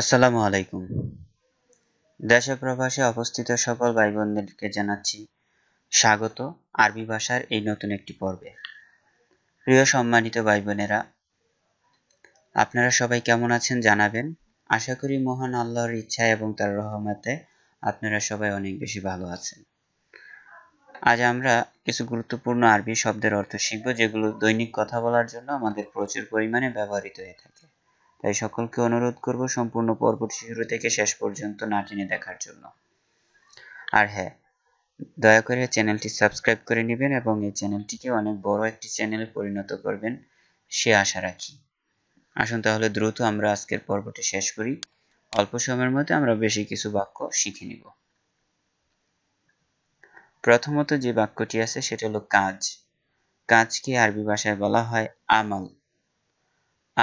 আসসালামু আলাইকুম দেশে প্রবাসে অবস্থিত সকল ভাই বোনদেরকে জানাচ্ছি স্বাগত আরবি ভাষার এই নতুন একটি পর্বে প্রিয় সম্মানিত ভাই বোনেরা আপনারা সবাই কেমন আছেন জানাবেন আশা করি মহান আল্লাহর ইচ্ছা এবং তার রহমতে আপনারা সবাই অনেক বেশি ভালো আছেন আজ আমরা কিছু গুরুত্বপূর্ণ আরবি শব্দের অর্থ শিখব যেগুলো দৈনিক কথা বলার জন্য আমাদের প্রচুর পরিমাণে ব্যবহৃত হয়ে থাকে তাই সকলকে অনুরোধ করব সম্পূর্ণ পর্বটি শুরু থেকে শেষ পর্যন্ত না টেনে দেখার জন্য আর হ্যাঁ দয়া করে চ্যানেলটি সাবস্ক্রাইব করে নেবেন এবং এই চ্যানেলটিকে অনেক বড় একটি চ্যানেল পরিণত করবেন সে আশা রাখি আসুন তাহলে দ্রুত আমরা আজকের পর্বটি শেষ করি অল্প সময়ের মধ্যে আমরা বেশি কিছু বাক্য শিখে নিব প্রথমত যে বাক্যটি আছে সেটা হলো কাজ কাজকে আরবি ভাষায় বলা হয় আমাল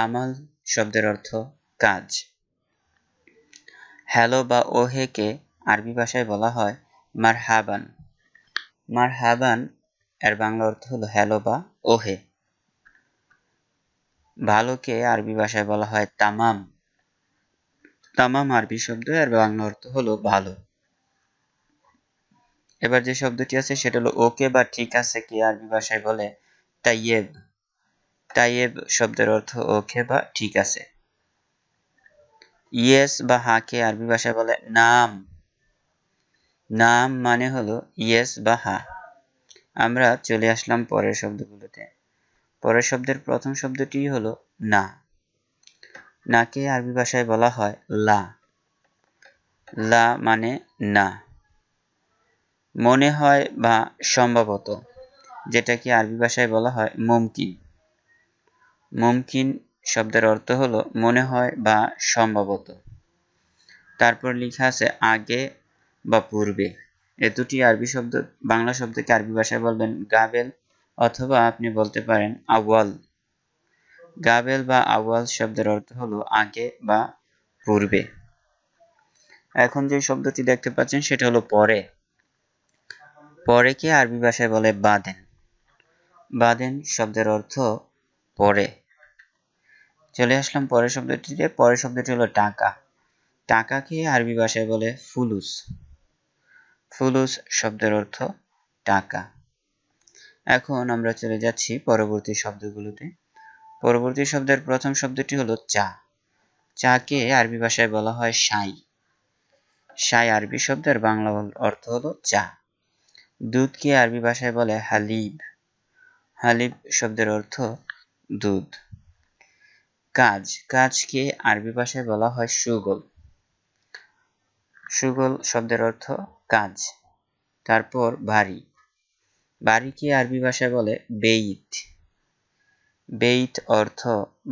আমাল শব্দের অর্থ কাজ হ্যালো বা ওহেকে আরবি ভাষায় বলা হয় মার হাবান এর বাংলা অর্থ হলো হ্যালো বা ওহে ভালোকে আরবি ভাষায় বলা হয় তামাম তামাম আরবি শব্দ এর বাংলা অর্থ হলো ভালো এবার যে শব্দটি আছে সেটা হলো ওকে বা ঠিক আছে কে আরবি ভাষায় বলে তাইয়েব তাইব শব্দের অর্থ ওকে বা ঠিক আছে ইয়েস বা হাকে আরবি ভাষায় বলে নাম নাম মানে হলো ইয়েস বা হা আমরা চলে আসলাম পরের শব্দগুলোতে পরের শব্দের প্রথম শব্দটি হলো না নাকে আরবি ভাষায় বলা হয় লা লা মানে না মনে হয় বা সম্ভবত যেটাকে আরবি ভাষায় বলা হয় মমকিন মুমকিন শব্দের অর্থ হলো মনে হয় বা সম্ভবত তারপর লেখা আছে আগে বা পূর্বে এ দুটি আরবি শব্দ বাংলা শব্দকে আরবি ভাষায় বলবেন গাবেল অথবা আপনি বলতে পারেন আওয়াল গাবেল বা আওয়াল শব্দের অর্থ হলো আগে বা পূর্বে এখন যে শব্দটি দেখতে পাচ্ছেন সেটা হলো পরে পরেকে আরবি ভাষায় বলে বাদেন বাদেন শব্দের অর্থ পরে চলে আসলাম পরের শব্দটিতে পরের শব্দটি হলো টাকা টাকাকে আরবি ভাষায় বলে ফুলুস ফুলুস শব্দের অর্থ টাকা এখন আমরা চলে যাচ্ছি পরবর্তী শব্দগুলোতে পরবর্তী শব্দের প্রথম শব্দটি হলো চা চাকে আরবি ভাষায় বলা হয় সাই সাই আরবি শব্দের বাংলা অর্থ হলো চা দুধকে আরবি ভাষায় বলে হালিব হালিব শব্দের অর্থ দুধ কাজ কাজকে আরবি ভাষায় বলা হয় সুগল সুগল শব্দের অর্থ কাজ তারপর বাড়ি বাড়িকে আরবি ভাষায় বলে বেইত বেইত অর্থ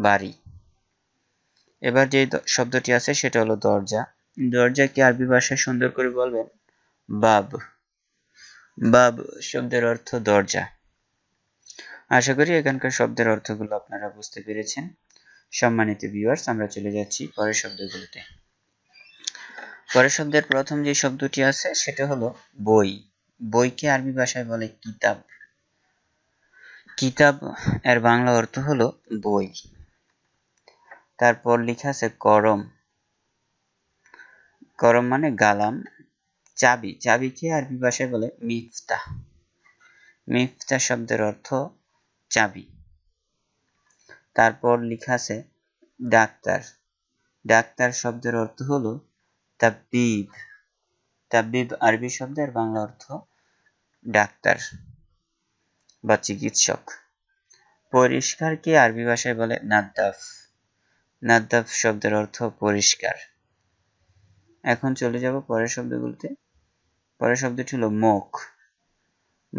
বাড়ি এবার যে শব্দটি আছে সেটা হলো দরজা দরজাকে আরবি ভাষায় সুন্দর করে বলবেন বাব বাব শব্দের অর্থ দরজা আশা করি এখানকার শব্দের অর্থগুলো আপনারা বুঝতে পেরেছেন সম্মানিত ভিউয়ার্স আমরা চলে যাচ্ছি পরের শব্দগুলোতে পরের শব্দের প্রথম যে শব্দটি আছে সেটা হলো বই বইকে আরবি ভাষায় বলে কিতাব কিতাব এর বাংলা অর্থ হলো বই তারপর লেখা আছে করম করম মানে গালাম চাবি চাবিকে আরবি ভাষায় বলে মিফতা মিফতা শব্দের অর্থ চাবি তারপর লেখা আছে ডাক্তার ডাক্তার শব্দের অর্থ হলো তাবিব তাবিব আরবি শব্দের বাংলা অর্থ ডাক্তার বা চিকিৎসক পরিষ্কারকে আরবি ভাষায় বলে নাদ্দাফ নাদ্দাফ শব্দের অর্থ পরিষ্কার এখন চলে যাব পরের শব্দগুলোতে পরের শব্দটি হলো মুখ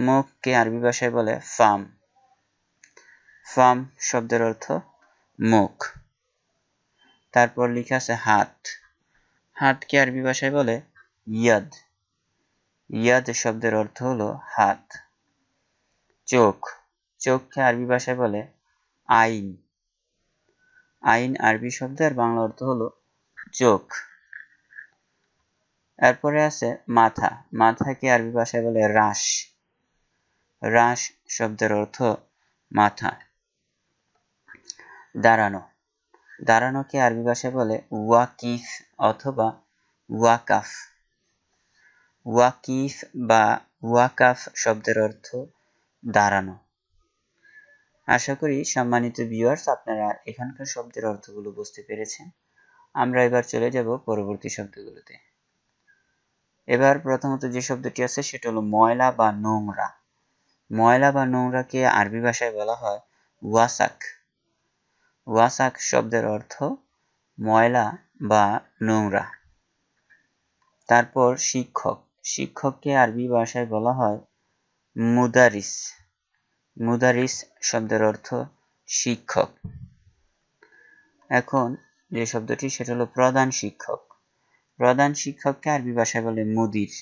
মুখকে আরবি ভাষায় বলে ফাম ফার্ম শব্দের অর্থ মুখ তারপর লেখা আছে হাত হাতকে আরবি ভাষায় বলে ইয়াদ ইয়াদ শব্দের অর্থ হলো হাত চোখ চোখকে আরবি ভাষায় বলে আইন আইন আরবি শব্দের বাংলা অর্থ হলো চোখ এরপরে আছে মাথা মাথাকে আরবি ভাষায় বলে রাস রাস শব্দের অর্থ মাথা দাঁড়ানো দাঁড়ানোকে আরবি ভাষায় বলে ওয়াকিফ অথবা ওয়াকাফ ওয়াকিফ বা ওয়াকাফ শব্দের অর্থ দাঁড়ানো আশা করি সম্মানিত ভিউয়ার্স আপনারা এখানকার শব্দের অর্থগুলো বুঝতে পেরেছেন আমরা এবার চলে যাব পরবর্তী শব্দগুলোতে এবার প্রথমত যে শব্দটি আছে সেটা হলো ময়লা বা নোংরা ময়লা বা নোংরাকে আরবি ভাষায় বলা হয় ওয়াসাক ওয়াসাক শব্দের অর্থ ময়লা বা নোংরা তারপর শিক্ষক শিক্ষককে আরবি ভাষায় বলা হয় মুদারিস মুদারিস শব্দের অর্থ শিক্ষক এখন যে শব্দটি সেটা হলো প্রধান শিক্ষক প্রধান শিক্ষককে আরবি ভাষায় বলে মুদির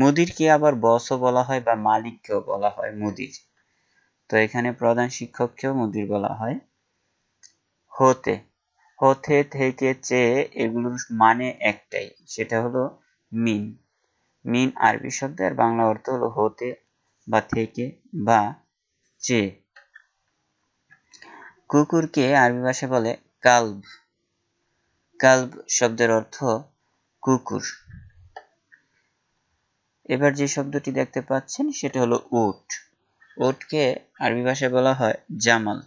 মুদিরকে আবার বসও বলা হয় বা মালিককেও বলা হয় মুদির তো এখানে প্রধান শিক্ষককেও মুদির বলা হয় হতে হতে থেকে চেয়ে এগুলোর মানে একটাই সেটা হলো মিন মিন আরবি শব্দ আর বাংলা অর্থ হলো হতে বা থেকে বা চেয়ে কুকুরকে আরবি ভাষা বলে কাল্ব কাল্ব শব্দের অর্থ কুকুর এবার যে শব্দটি দেখতে পাচ্ছেন সেটা হলো উট উটকে আরবি ভাষায় বলা হয় জামাল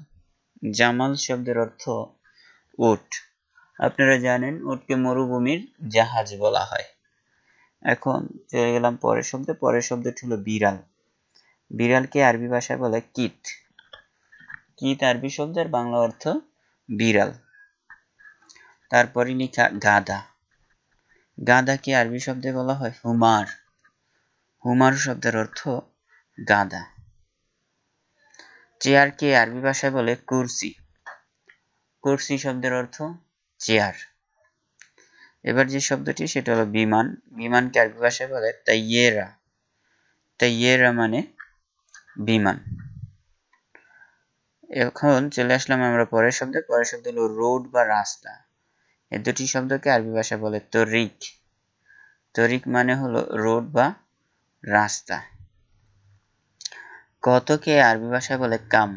জামাল শব্দের অর্থ উট আপনারা জানেন উটকে মরুভূমির জাহাজ বলা হয় এখন চলে গেলাম পরের শব্দে পরের শব্দটি হলো বিড়াল বিড়ালকে আরবি ভাষায় বলে কিট কিট আরবি শব্দের বাংলা অর্থ বিড়াল তারপরে লিখা গাদা গাদাকে আরবি শব্দে বলা হয় হুমার হুমার শব্দের অর্থ গাদা চেয়ারকে আরবি ভাষায় বলে কুরসি কুরসি শব্দের অর্থ চেয়ার এবার যে শব্দটি সেটা হলো বিমান বিমানকে আরবি ভাষায় বলে তাইয়েরা তাইয়েরা মানে বিমান এখন চলে আসলাম আমরা পরের শব্দে পরের শব্দ হলো রোড বা রাস্তা এ দুটি শব্দকে আরবি ভাষায় বলে তরিক তরিক মানে হলো রোড বা রাস্তা কতকে আরবি ভাষায় বলে কাম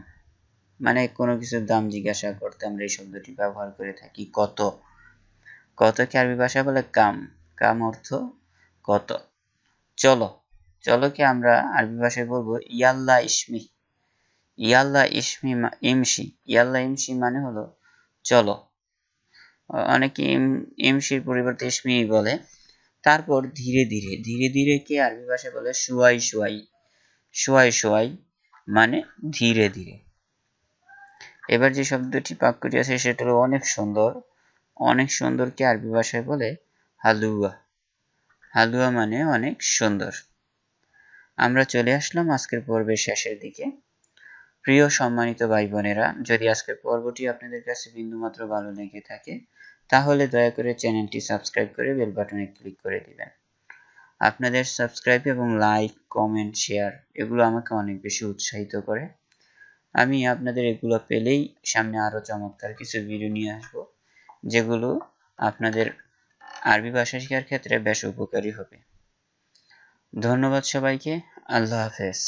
মানে কোনো কিছুর দাম জিজ্ঞাসা করতে আমরা এই শব্দটি ব্যবহার করে থাকি কত কতকে আরবি ভাষায় বলে কাম কাম অর্থ কত চলো চলোকে আমরা আরবি ভাষায় বলবো ইয়াল্লা ইসমি ইয়াল্লা ইসমি ইমসি ইয়াল্লা ইমশি মানে হলো চলো অনেকে ইমসির পরিবর্তে ইসমি বলে তারপর ধীরে ধীরে ধীরে ধীরে কে আরবি ভাষায় বলে শুয়াই শুয়াই শোয়াই শোয়াই মানে ধীরে ধীরে এবার যে শব্দটি বাক্যটি আছে সেটা হলো অনেক সুন্দর অনেক সুন্দরকে আরবি ভাষায় বলে হালুয়া হালুয়া মানে অনেক সুন্দর আমরা চলে আসলাম আজকের পর্বের শেষের দিকে প্রিয় সম্মানিত ভাই বোনেরা যদি আজকের পর্বটি আপনাদের কাছে বিন্দুমাত্র ভালো লেগে থাকে তাহলে দয়া করে চ্যানেলটি সাবস্ক্রাইব করে বেল বাটনে ক্লিক করে দিবেন আপনাদের সাবস্ক্রাইব এবং লাইক কমেন্ট শেয়ার এগুলো আমাকে অনেক বেশি উৎসাহিত করে আমি আপনাদের এগুলো পেলেই সামনে আরও চমৎকার কিছু ভিডিও নিয়ে আসব যেগুলো আপনাদের আরবি ভাষা শেখার ক্ষেত্রে বেশ উপকারী হবে ধন্যবাদ সবাইকে আল্লাহ হাফেজ